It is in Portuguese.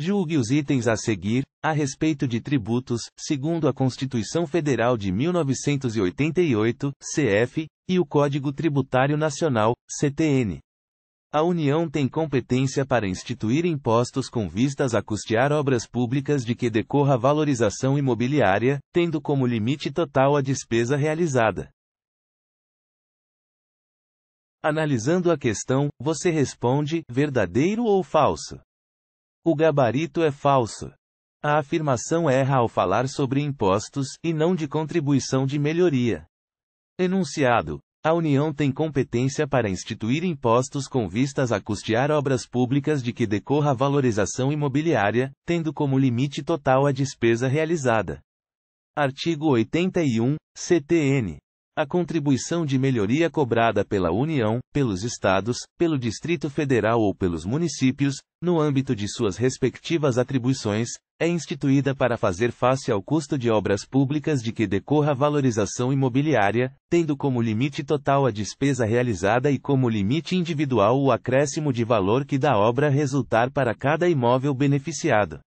Julgue os itens a seguir, a respeito de tributos, segundo a Constituição Federal de 1988, CF, e o Código Tributário Nacional, CTN. A União tem competência para instituir impostos com vistas a custear obras públicas de que decorra valorização imobiliária, tendo como limite total a despesa realizada. Analisando a questão, você responde: verdadeiro ou falso? O gabarito é falso. A afirmação erra ao falar sobre impostos, e não de contribuição de melhoria. Enunciado. A União tem competência para instituir impostos com vistas a custear obras públicas de que decorra a valorização imobiliária, tendo como limite total a despesa realizada. Artigo 81, CTN a contribuição de melhoria cobrada pela União, pelos Estados, pelo Distrito Federal ou pelos municípios, no âmbito de suas respectivas atribuições, é instituída para fazer face ao custo de obras públicas de que decorra valorização imobiliária, tendo como limite total a despesa realizada e como limite individual o acréscimo de valor que da obra resultar para cada imóvel beneficiado.